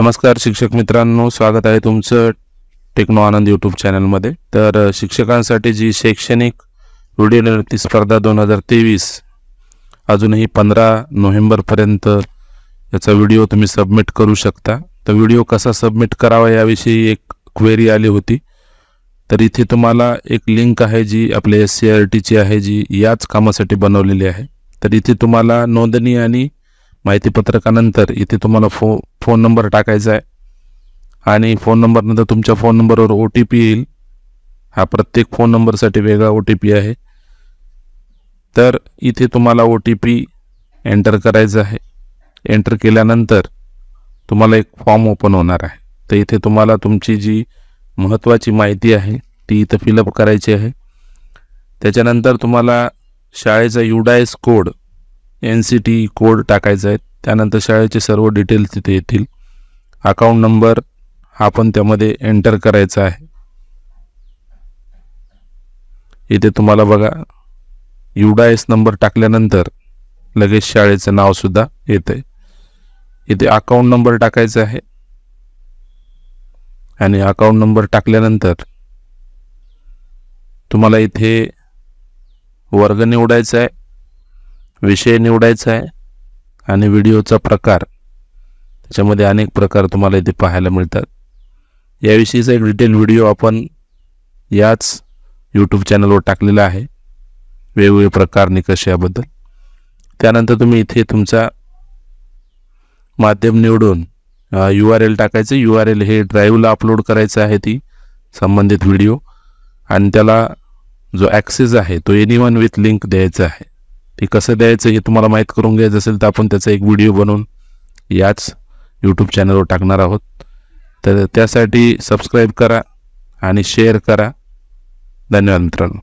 नमस्कार शिक्षक मित्रांनो स्वागत आहे तुमचं टेक्नो आनंद यूट्यूब चॅनलमध्ये तर शिक्षकांसाठी जी शैक्षणिक व्हिडिओ निर्ती स्पर्धा दोन हजार तेवीस अजूनही पंधरा नोव्हेंबरपर्यंत याचा व्हिडिओ तुम्ही सबमिट करू शकता तर व्हिडिओ कसा सबमिट करावा याविषयी एक क्वेरी आली होती तर इथे तुम्हाला एक लिंक आहे जी आपल्या एस सी आर e टीची आहे जी याच कामासाठी बनवलेली आहे तर इथे तुम्हाला नोंदणी आणि माहितीपत्रकानंतर इथे तुम्हाला फो फोन नंबर टाकायचा आहे आणि फोन नंबरनंतर तुमच्या फोन नंबरवर ओ टी पी येईल हा प्रत्येक फोन नंबरसाठी वेगळा ओ टी पी आहे तर इथे तुम्हाला ओ टी पी एंटर करायचं आहे एंटर केल्यानंतर तुम्हाला एक फॉर्म ओपन होणार आहे तर इथे तुम्हाला तुमची जी महत्त्वाची माहिती आहे ती इथं फिलअप करायची आहे त्याच्यानंतर तुम्हाला शाळेचा UDISE code N C T code टाकायचा आहे त्यानंतर शाळेचे सर्व डिटेल्स तिथे येतील अकाउंट नंबर आपण त्यामध्ये एंटर करायचा आहे इथे तुम्हाला बघा एस नंबर टाकल्यानंतर लगेच शाळेचं नावसुद्धा येते इथे अकाउंट नंबर टाकायचा आहे आणि अकाउंट नंबर टाकल्यानंतर तुम्हाला इथे वर्ग निवडायचा आहे विषय निवडायचा आहे आणि व्हिडिओचा प्रकार त्याच्यामध्ये अनेक प्रकार तुम्हाला इथे पाहायला मिळतात याविषयीचा एक डिटेल व्हिडिओ आपण याच यूट्यूब चॅनलवर टाकलेला आहे वेगवेगळे प्रकार निकष याबद्दल त्यानंतर तुम्ही इथे तुमचा माध्यम निवडून यू आर एल टाकायचं यू आर एल हे ड्राईव्हला अपलोड करायचं आहे ती संबंधित व्हिडिओ आणि त्याला जो ॲक्सेस आहे तो एनी वन विथ लिंक द्यायचा आहे ते कसं द्यायचं हे तुम्हाला माहीत करून घ्यायचं असेल तर आपण त्याचा एक व्हिडिओ बनवून याच यूट्यूब चॅनलवर टाकणार आहोत तर त्यासाठी सबस्क्राईब करा आणि शेअर करा धन्यवाद मित्रांनो